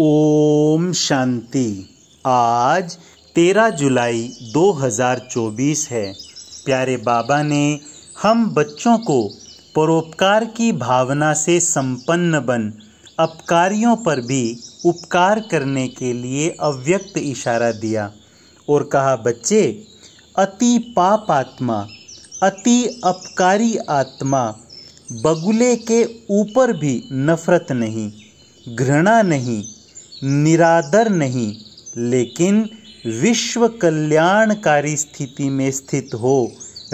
ओम शांति आज 13 जुलाई 2024 है प्यारे बाबा ने हम बच्चों को परोपकार की भावना से संपन्न बन अपकारियों पर भी उपकार करने के लिए अव्यक्त इशारा दिया और कहा बच्चे अति पाप आत्मा अति अपकारी आत्मा बगुले के ऊपर भी नफरत नहीं घृणा नहीं निरादर नहीं लेकिन विश्व कल्याणकारी स्थिति में स्थित हो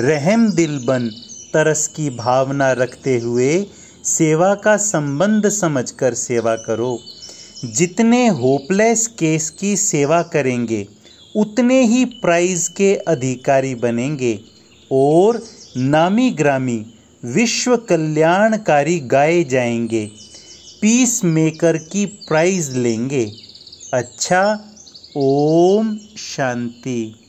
रहम दिल बन तरस की भावना रखते हुए सेवा का संबंध समझकर सेवा करो जितने होपलेस केस की सेवा करेंगे उतने ही प्राइज के अधिकारी बनेंगे और नामी ग्रामी विश्व कल्याणकारी गाए जाएंगे पीस मेकर की प्राइज़ लेंगे अच्छा ओम शांति